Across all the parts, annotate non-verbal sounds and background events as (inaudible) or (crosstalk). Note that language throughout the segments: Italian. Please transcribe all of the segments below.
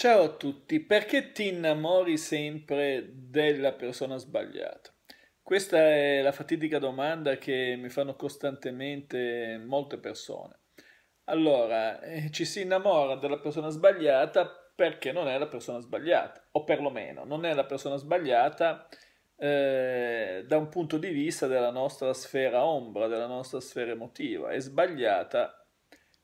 Ciao a tutti, perché ti innamori sempre della persona sbagliata? Questa è la fatidica domanda che mi fanno costantemente molte persone. Allora, eh, ci si innamora della persona sbagliata perché non è la persona sbagliata, o perlomeno non è la persona sbagliata eh, da un punto di vista della nostra sfera ombra, della nostra sfera emotiva, è sbagliata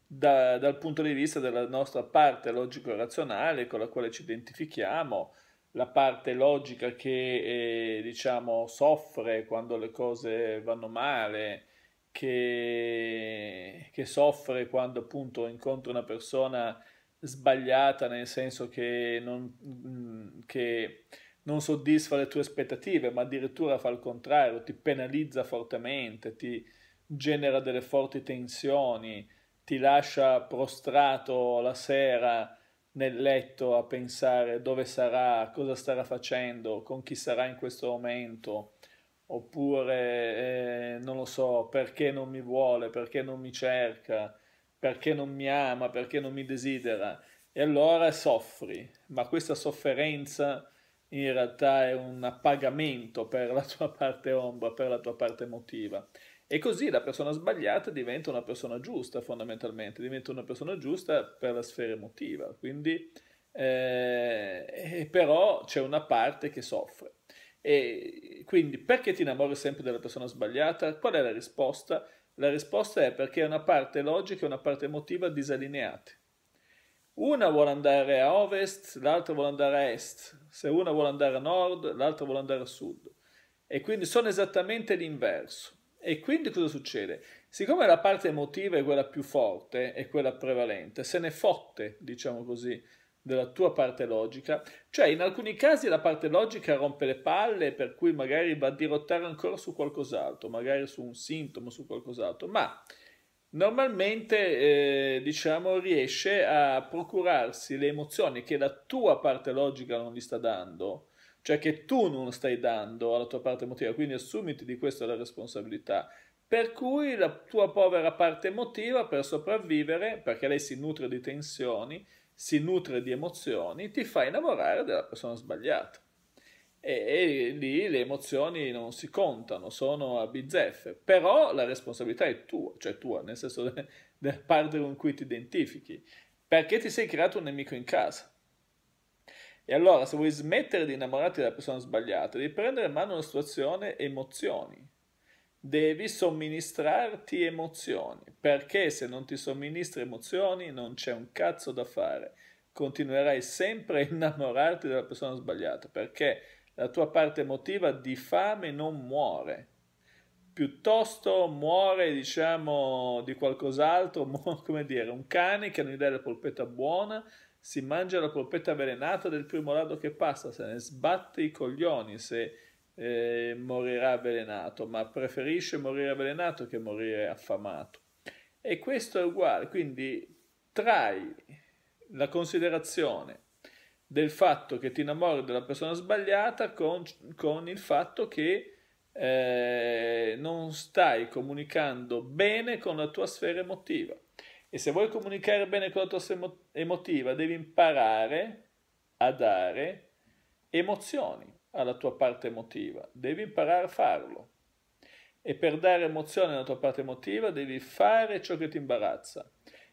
da, dal punto di vista della nostra parte logico-razionale con la quale ci identifichiamo, la parte logica che eh, diciamo soffre quando le cose vanno male, che, che soffre quando appunto incontra una persona sbagliata nel senso che non, mm, che non soddisfa le tue aspettative, ma addirittura fa il contrario, ti penalizza fortemente, ti genera delle forti tensioni, ti lascia prostrato la sera nel letto a pensare dove sarà, cosa starà facendo, con chi sarà in questo momento, oppure eh, non lo so, perché non mi vuole, perché non mi cerca, perché non mi ama, perché non mi desidera. E allora soffri, ma questa sofferenza in realtà è un appagamento per la tua (laughs) parte ombra, per la tua parte emotiva. E così la persona sbagliata diventa una persona giusta fondamentalmente, diventa una persona giusta per la sfera emotiva, quindi eh, però c'è una parte che soffre. E quindi perché ti innamori sempre della persona sbagliata? Qual è la risposta? La risposta è perché è una parte logica e una parte emotiva disallineate. Una vuole andare a ovest, l'altra vuole andare a est. Se una vuole andare a nord, l'altra vuole andare a sud. E quindi sono esattamente l'inverso. E quindi cosa succede? Siccome la parte emotiva è quella più forte, è quella prevalente, se ne fotte, diciamo così, della tua parte logica, cioè in alcuni casi la parte logica rompe le palle, per cui magari va a dirottare ancora su qualcos'altro, magari su un sintomo, su qualcos'altro, ma normalmente eh, diciamo riesce a procurarsi le emozioni che la tua parte logica non gli sta dando cioè che tu non stai dando alla tua parte emotiva quindi assumiti di questa la responsabilità per cui la tua povera parte emotiva per sopravvivere perché lei si nutre di tensioni si nutre di emozioni ti fa innamorare della persona sbagliata e, e, lì le emozioni non si contano, sono a bizzeffe, però la responsabilità è tua, cioè tua, nel senso del partner con cui ti identifichi, perché ti sei creato un nemico in casa. E allora, se vuoi smettere di innamorarti della persona sbagliata, devi prendere in mano una situazione emozioni. Devi somministrarti emozioni, perché se non ti somministri emozioni non c'è un cazzo da fare. Continuerai sempre a innamorarti della persona sbagliata, perché la tua parte emotiva di fame non muore. Piuttosto muore, diciamo, di qualcos'altro, (laughs) come dire, un cane che ha un'idea della polpetta buona, si mangia la polpetta avvelenata del primo lato che passa, se ne sbatte i coglioni se eh, morirà avvelenato, ma preferisce morire avvelenato che morire affamato. E questo è uguale, quindi trai la considerazione del fatto che ti innamori della persona sbagliata con, con il fatto che eh, non stai comunicando bene con la tua sfera emotiva. E se vuoi comunicare bene con la tua sfera emotiva, devi imparare a dare emozioni alla tua parte emotiva, devi imparare a farlo. E per dare emozione alla tua parte emotiva devi fare ciò che ti imbarazza.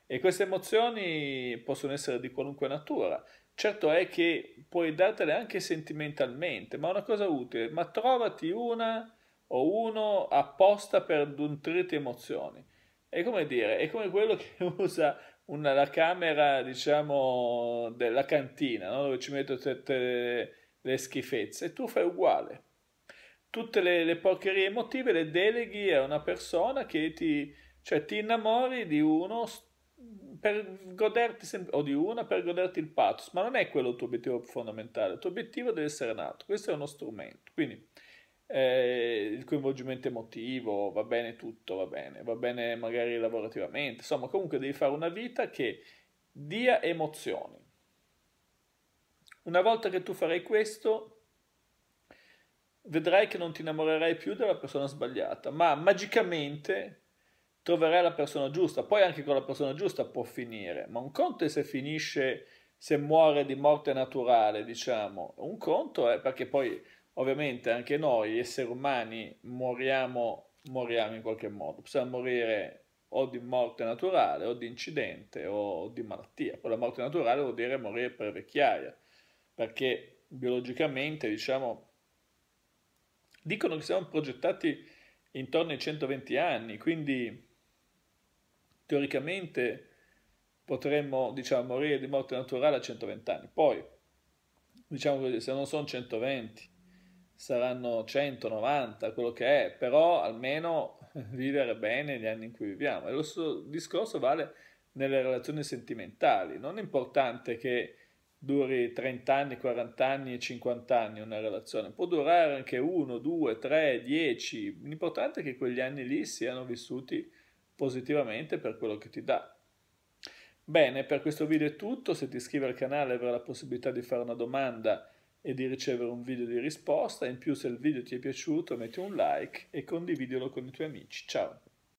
E queste emozioni possono essere di qualunque natura. Certo è che puoi dartele anche sentimentalmente, ma è una cosa utile, ma trovati una o uno apposta per nutrirti emozioni. È come dire, è come quello che (laughs) usa una, la camera, diciamo, della cantina, no? dove ci metto tutte le, le schifezze, e tu fai uguale. Tutte le, le, porcherie emotive le deleghi a una persona che ti, cioè ti innamori di uno per goderti sempre, o di una per goderti il pathos, ma non è quello il tuo obiettivo fondamentale, il tuo obiettivo deve essere nato, questo è uno strumento, quindi eh, il coinvolgimento emotivo, va bene tutto, va bene, va bene magari lavorativamente, insomma comunque devi fare una vita che dia emozioni. Una volta che tu farai questo, vedrai che non ti innamorerai più della persona sbagliata, ma magicamente troverai la persona giusta, poi anche con la persona giusta può finire, ma un conto è se finisce, se muore di morte naturale, diciamo, un conto è perché poi ovviamente anche noi esseri umani moriamo, moriamo in qualche modo, possiamo morire o di morte naturale o di incidente o di malattia, poi la morte naturale vuol dire morire per vecchiaia, perché biologicamente diciamo, dicono che siamo progettati intorno ai 120 anni, quindi teoricamente potremmo diciamo, morire di morte naturale a 120 anni. Poi, diciamo così, se non sono 120, saranno 190, quello che è, però almeno (laughs) vivere bene gli anni in cui viviamo. E lo stesso discorso vale nelle relazioni sentimentali. Non è importante che duri 30 anni, 40 anni e 50 anni una relazione, può durare anche 1, 2, 3, 10, l'importante è che quegli anni lì siano vissuti positivamente per quello che ti dà. Bene, per questo video è tutto, se ti iscrivi al canale avrai la possibilità di fare una domanda e di ricevere un video di risposta, in più se il video ti è piaciuto metti un like e condividilo con i tuoi amici. Ciao!